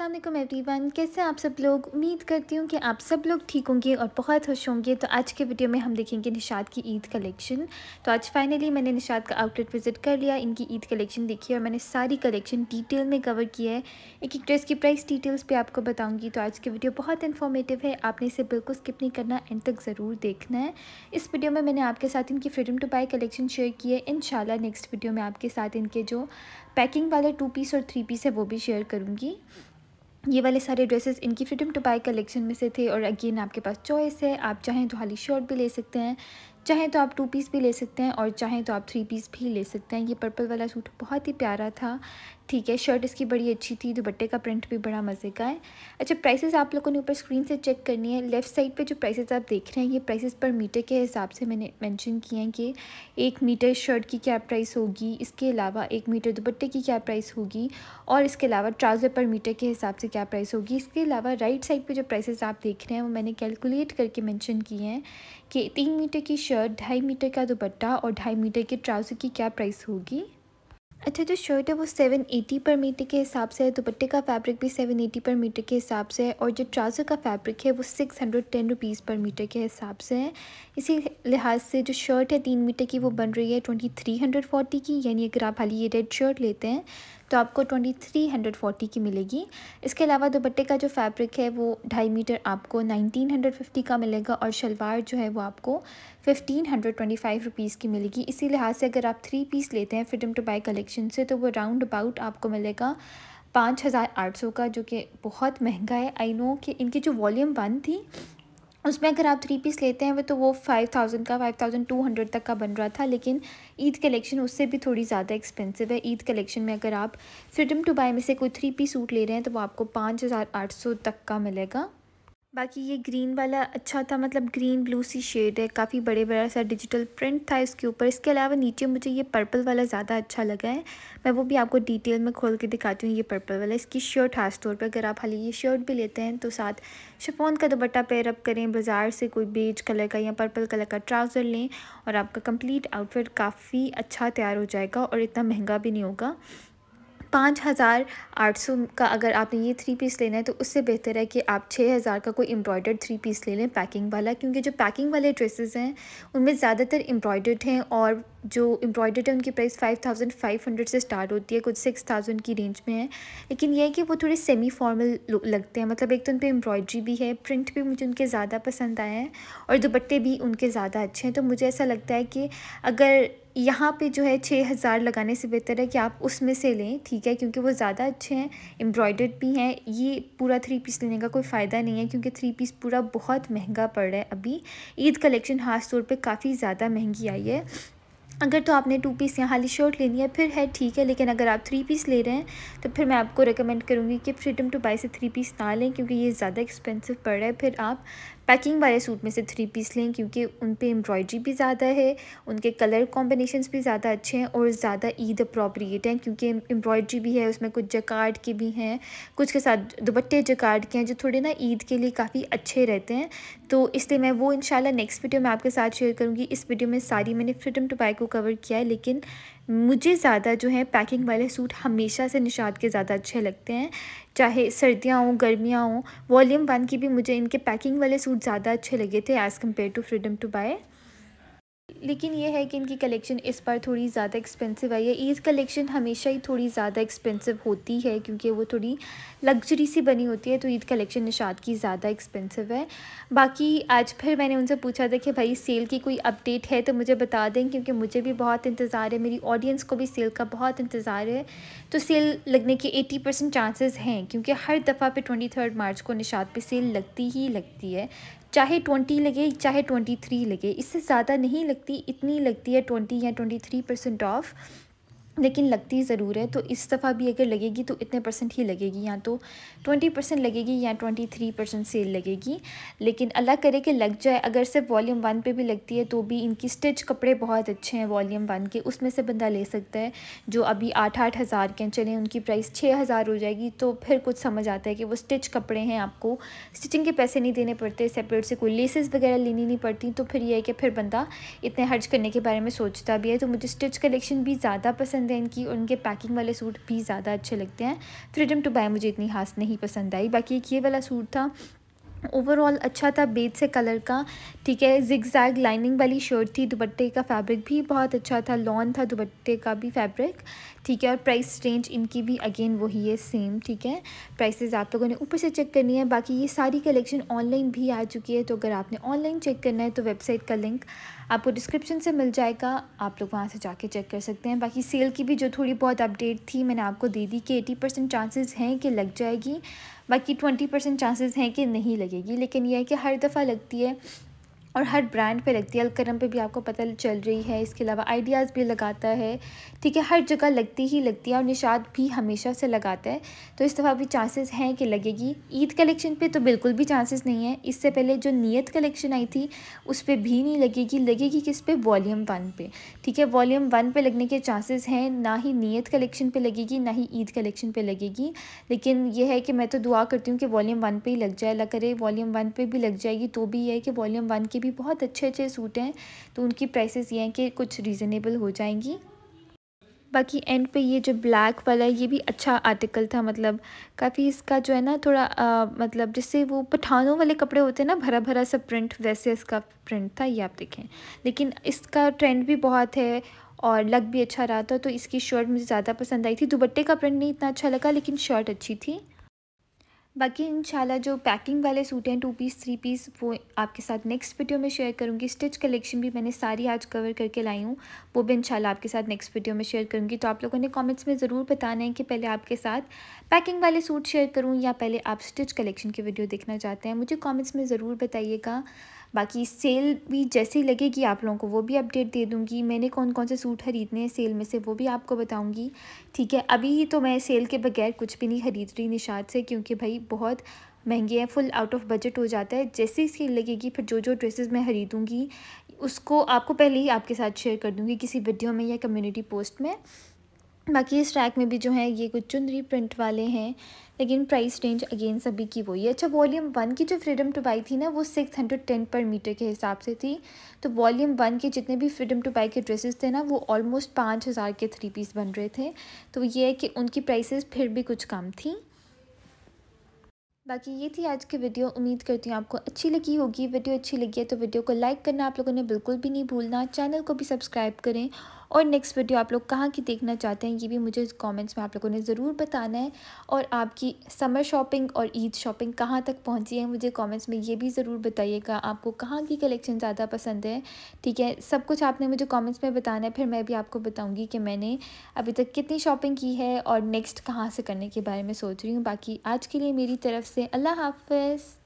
अल्लाम एवरीवन कैसे आप सब लोग उम्मीद करती हूँ कि आप सब लोग ठीक होंगे और बहुत खुश होंगे तो आज के वीडियो में हम देखेंगे निशाद की ईद कलेक्शन तो आज फाइनली मैंने निशाद का आउटलेट विज़िट कर लिया इनकी ईद कलेक्शन देखी और मैंने सारी कलेक्शन डिटेल में कवर किया है एक एक ड्रेस की प्राइस डिटेल्स भी आपको बताऊँगी तो आज की वीडियो बहुत इन्फॉर्मेटिव है आपने इसे बिल्कुल स्किप नहीं करना एंड तक ज़रूर देखना है इस वीडियो में मैंने आपके साथ इनकी Freedom to Buy collection share की है इन नेक्स्ट वीडियो में आपके साथ इनके जो पैकिंग वाले टू पीस और थ्री पीस है वो भी शेयर करूँगी ये वाले सारे ड्रेसेस इनकी फ्रीडम टू बाई कलेक्शन में से थे और अगेन आपके पास चॉइस है आप चाहें तो हाली शर्ट भी ले सकते हैं चाहे तो आप टू पीस भी ले सकते हैं और चाहे तो आप थ्री पीस भी ले सकते हैं ये पर्पल वाला सूट बहुत ही प्यारा था ठीक है शर्ट इसकी बड़ी अच्छी थी दुपट्टे का प्रिंट भी बड़ा मज़े का है अच्छा प्राइसेस आप लोगों ने ऊपर स्क्रीन से चेक करनी है लेफ़्ट साइड पे जो प्राइसेस आप देख रहे हैं ये प्राइसेस पर मीटर के हिसाब से मैंने मेंशन किए हैं कि एक मीटर शर्ट की क्या प्राइस होगी इसके अलावा एक मीटर दुपट्टे की क्या प्राइस होगी और इसके अलावा ट्राउज़र पर मीटर के हिसाब से क्या प्राइस होगी इसके अलावा राइट साइड पर जो प्राइसेज आप देख रहे हैं वो मैंने कैलकुलेट करके मैंशन किए हैं कि तीन मीटर की शर्ट शर्ट ढाई मीटर का दुपट्टा और ढाई मीटर के ट्राउज़र की क्या प्राइस होगी अच्छा जो शर्ट है वो सेवन एटी पर मीटर के हिसाब से है दुपट्टे का फैब्रिक भी सेवन एटी पर मीटर के हिसाब से है और जो ट्राउज़र का फैब्रिक है वो six hundred ten rupees per metre के हिसाब से है इसी लिहाज से जो शर्ट है तीन मीटर की वो बन रही है ट्वेंटी थ्री हंड्रेड फोर्टी की यानी अगर आप हाली ये रेड शर्ट लेते हैं तो आपको ट्वेंटी थ्री हंड्रेड फोर्टी की मिलेगी इसके अलावा दुपट्टे का जो फैब्रिक है वो ढाई मीटर आपको नाइनटीन हंड्रेड फिफ्टी का मिलेगा और शलवार जो है वो आपको fifteen hundred twenty five rupees की मिलेगी इसी लिहाज से अगर आप थ्री पीस लेते हैं फिटम टू बाई कलेक्शन से तो वो राउंड अबाउट आपको मिलेगा पाँच हज़ार आठ सौ का जो कि बहुत महंगा है आई नो कि इनकी जो वॉल्यूम वन थी उसमें अगर आप थ्री पीस लेते हैं वो तो वो फाइव थाउजेंड का फाइव थाउजेंड टू हंड्रेड तक का बन रहा था लेकिन ईद कलेक्शन उससे भी थोड़ी ज़्यादा एक्सपेंसिव है ईद कलेक्शन में अगर आप फ्रीडम टू बाय में से कोई थ्री पीस सूट ले रहे हैं तो वो आपको पाँच हज़ार आठ सौ तक का मिलेगा बाकी ये ग्रीन वाला अच्छा था मतलब ग्रीन ब्लू सी शेड है काफ़ी बड़े बड़ा सा डिजिटल प्रिंट था इसके ऊपर इसके अलावा नीचे मुझे ये पर्पल वाला ज़्यादा अच्छा लगा है मैं वो भी आपको डिटेल में खोल के दिखाती हूँ ये पर्पल वाला इसकी शर्ट खास तौर पर अगर आप हाली ये शर्ट भी लेते हैं तो साथ शफोन का दुपट्टा पेयर करें बाज़ार से कोई बेज कलर का या पर्पल कलर का ट्राउज़र लें और आपका कम्प्लीट आउटफिट काफ़ी अच्छा तैयार हो जाएगा और इतना महंगा भी नहीं होगा पाँच हज़ार आठ सौ का अगर आपने ये थ्री पीस लेना है तो उससे बेहतर है कि आप छः हज़ार का कोई एम्ब्रॉयडर्ड थ्री पीस ले लें पैकिंग वाला क्योंकि जो पैकिंग वाले ड्रेसेस हैं उनमें ज़्यादातर एम्ब्रॉयडर्ड हैं और जो एम्ब्रॉयडर्ड है उनकी price five thousand five hundred से स्टार्ट होती है कुछ सिक्स थाउजेंड की रेंज में है लेकिन यह है कि वो थोड़े सेमी फॉर्मल लगते हैं मतलब एक तो उन पर एम्ब्रॉयड्री भी है प्रिंट भी मुझे उनके ज़्यादा पसंद आए हैं और दुपट्टे भी उनके ज़्यादा अच्छे हैं तो मुझे ऐसा लगता है कि अगर यहाँ पे जो है छः हज़ार लगाने से बेहतर है कि आप उसमें से लें ठीक है क्योंकि वो ज़्यादा अच्छे हैं एम्ब्रॉयडर्ड भी हैं ये पूरा थ्री पीस लेने का कोई फ़ायदा नहीं है क्योंकि थ्री पीस पूरा बहुत महंगा पड़ रहा है अभी ईद कलेक्शन ख़ास तौर पर काफ़ी ज़्यादा महंगी आई है अगर तो आपने टू पीस यहाँ हाली शर्ट लेनी है फिर है ठीक है लेकिन अगर आप थ्री पीस ले रहे हैं तो फिर मैं आपको रिकमेंड करूँगी कि फ्रीडम टू बाई से थ्री पीस ना लें क्योंकि ये ज़्यादा एक्सपेंसिव पड़ रहा है फिर आप पैकिंग वाले सूट में से थ्री पीस लें क्योंकि उन पर एम्ब्रॉयडरी भी ज़्यादा है उनके कलर कॉम्बिनेशन भी ज़्यादा अच्छे हैं और ज़्यादा ईद अप्रोप्रिएट हैं क्योंकि एम्ब्रॉयडरी भी है उसमें कुछ जकार्ड के भी हैं कुछ के साथ दुपट्टे जकार्ड के हैं जो थोड़े ना ईद के लिए काफ़ी अच्छे रहते हैं तो इसलिए मैं वो इन नेक्स्ट वीडियो में आपके साथ शेयर करूँगी इस वीडियो में सारी मैंने फ्रीडम टू बाई को कवर किया है लेकिन मुझे ज़्यादा जो है पैकिंग वाले सूट हमेशा से निशाद के ज़्यादा अच्छे लगते हैं चाहे सर्दियाँ हों गर्मियाँ हों वॉल्यूम वन की भी मुझे इनके पैकिंग वाले सूट ज़्यादा अच्छे लगे थे as compare to Freedom To Buy लेकिन ये है कि इनकी कलेक्शन इस बार थोड़ी ज़्यादा एक्सपेंसिव आई है ईद कलेक्शन हमेशा ही थोड़ी ज़्यादा एक्सपेंसिव होती है क्योंकि वो थोड़ी लग्जरी सी बनी होती है तो ईद कलेक्शन निशात की ज़्यादा एक्सपेंसिव है बाकी आज फिर मैंने उनसे पूछा था कि भाई सेल की कोई अपडेट है तो मुझे बता दें क्योंकि मुझे भी बहुत इंतज़ार है मेरी ऑडियंस को भी सेल का बहुत इंतज़ार है तो सेल लगने के एटी परसेंट चांसेस हैं क्योंकि हर दफ़ा पे ट्वेंटी थर्ड मार्च को निशात पे सेल लगती ही लगती है चाहे ट्वेंटी लगे चाहे ट्वेंटी थ्री लगे इससे ज़्यादा नहीं लगती लगती इतनी लगती है ट्वेंटी या ट्वेंटी थ्री परसेंट ऑफ लेकिन लगती ज़रूर है तो इस दफ़ा भी अगर लगेगी तो इतने परसेंट ही लगेगी या तो ट्वेंटी परसेंट लगेगी या ट्वेंटी थ्री परसेंट सेल लगेगी लेकिन अल्लाह करे कि लग जाए अगर सिर्फ वॉल्यूम वन पे भी लगती है तो भी इनकी स्टिच कपड़े बहुत अच्छे हैं वॉल्यूम वन के उसमें से बंदा ले सकता है जो अभी आठ आठ हज़ार के चले उनकी प्राइस छः हज़ार हो जाएगी तो फिर कुछ समझ आता है कि वो स्टिच कपड़े हैं आपको स्टिचिंग के पैसे नहीं देने पड़ते सेपरेट से कोई लेसेस वगैरह लेनी नहीं पड़ती तो फिर यह है कि फिर बंदा इतने खर्च करने के बारे में सोचता भी है तो मुझे स्टिच कलेक्शन भी ज़्यादा पसंद पसंद है इनकी और इनके पैकिंग वाले सूट भी ज़्यादा अच्छे लगते हैं फ्रीडम टू बाय मुझे इतनी खास नहीं पसंद आई बाकी एक ये वाला सूट था ओवरऑल अच्छा था बेज से कलर का ठीक है जिग जैग लाइनिंग वाली शर्ट थी दुपट्टे का फैब्रिक भी बहुत अच्छा था लॉन था दुपट्टे का भी फैब्रिक ठीक है और प्राइस रेंज इनकी भी अगेन वही है सेम ठीक है प्राइसेस आप लोगों ने ऊपर से चेक करनी है बाकी ये सारी कलेक्शन ऑनलाइन भी आ चुकी है तो अगर आपने ऑनलाइन चेक करना है तो वेबसाइट का लिंक आपको डिस्क्रिप्शन से मिल जाएगा आप लोग वहाँ से जाके चेक कर सकते हैं बाकी सेल की भी जो थोड़ी बहुत अपडेट थी मैंने आपको दे दी कि एटी परसेंट चांसेस हैं कि लग जाएगी बाकी ट्वेंटी परसेंट चांसेस हैं कि नहीं लगेगी लेकिन यह है कि हर दफ़ा लगती है और हर ब्रांड पे लगती है अलकरम पे भी आपको पता चल रही है इसके अलावा आइडियाज़ भी लगाता है ठीक है हर जगह लगती ही लगती है और निषाद भी हमेशा से लगाता है तो इस दफ़ा भी चांसेस हैं कि लगेगी ईद कलेक्शन पे तो बिल्कुल भी चांसेस नहीं है इससे पहले जो नियत कलेक्शन आई थी उस पर भी नहीं लगेगी लगेगी किस पे वॉलीम वन पे ठीक है वॉलीम वन पर लगने के चांसेस हैं ना ही नीयत कलेक्शन पर लगेगी ना ही ईद कलेक्शन पर लगेगी लेकिन यह है कि मैं तो दुआ करती हूँ कि वॉलीम वन पर ही लग जाए अला करे वॉलीम वन पर भी लग जाएगी तो भी यह है कि वॉलीम वन की भी बहुत अच्छे अच्छे सूट हैं तो उनकी प्राइसेस ये हैं कि कुछ रीज़नेबल हो जाएंगी बाकी एंड पे ये जो ब्लैक वाला है ये भी अच्छा आर्टिकल था मतलब काफ़ी इसका जो है ना थोड़ा आ, मतलब जैसे वो पठानों वाले कपड़े होते हैं ना भरा भरा सा प्रिंट वैसे इसका प्रिंट था ये आप देखें लेकिन इसका ट्रेंड भी बहुत है और लग भी अच्छा रहा था तो इसकी शर्ट मुझे ज़्यादा पसंद आई थी दुपट्टे का प्रिंट नहीं इतना अच्छा लगा लेकिन शर्ट अच्छी थी बाकी इंशाल्लाह जो पैकिंग वाले सूट हैं टू पीस थ्री पीस वो आपके साथ नेक्स्ट वीडियो में शेयर करूँगी स्टिच कलेक्शन भी मैंने सारी आज कवर करके लाई हूँ वो भी इंशाल्लाह आपके साथ नेक्स्ट वीडियो में शेयर करूँगी तो आप लोगों ने कमेंट्स में ज़रूर बताना है कि पहले आपके साथ पैकिंग वाले सूट शेयर करूँ या पहले आप स्टिच कलेक्शन की वीडियो देखना चाहते हैं मुझे कॉमेंट्स में ज़रूर बताइएगा बाकी सेल भी जैसे लगेगी आप लोगों को वो भी अपडेट दे दूँगी मैंने कौन कौन से सूट ख़रीदने हैं सेल में से वो भी आपको बताऊँगी ठीक है अभी तो मैं सेल के बगैर कुछ भी नहीं ख़रीद रही निषाद से क्योंकि भाई बहुत महंगे हैं फुल आउट ऑफ बजट हो जाता है जैसे ही सेल लगेगी फिर जो जो ड्रेसेस मैं ख़रीदूँगी उसको आपको पहले ही आपके साथ शेयर कर दूँगी किसी वीडियो में या कम्युनिटी पोस्ट में बाकी इस ट्रैक में भी जो है ये कुछ चुनरी प्रिंट वाले हैं लेकिन प्राइस रेंज अगेन सभी की वही है अच्छा वॉल्यूम वन की जो फ्रीडम टू बाई थी ना वो सिक्स हंड्रेड टेन पर मीटर के हिसाब से थी तो वॉल्यूम वन के जितने भी फ्रीडम टू बाई के ड्रेसेस थे ना वो ऑलमोस्ट पाँच हज़ार के थ्री पीस बन रहे थे तो ये है कि उनकी प्राइसेस फिर भी कुछ कम थी बाकी ये थी आज की वीडियो उम्मीद करती हूँ आपको अच्छी लगी होगी वीडियो अच्छी लगी है तो वीडियो को लाइक करना आप लोगों ने बिल्कुल भी नहीं भूलना चैनल को भी सब्सक्राइब करें और नेक्स्ट वीडियो आप लोग कहाँ की देखना चाहते हैं ये भी मुझे कमेंट्स में आप लोगों ने ज़रूर बताना है और आपकी समर शॉपिंग और ईद शॉपिंग कहाँ तक पहुँची है मुझे कमेंट्स में ये भी ज़रूर बताइएगा आपको कहाँ की कलेक्शन ज़्यादा पसंद है ठीक है सब कुछ आपने मुझे कॉमेंट्स में बताना है फिर मैं भी आपको बताऊँगी कि मैंने अभी तक कितनी शॉपिंग की है और नेक्स्ट कहाँ से करने के बारे में सोच रही हूँ बाकी आज के लिए मेरी तरफ से अल्लाह हाफ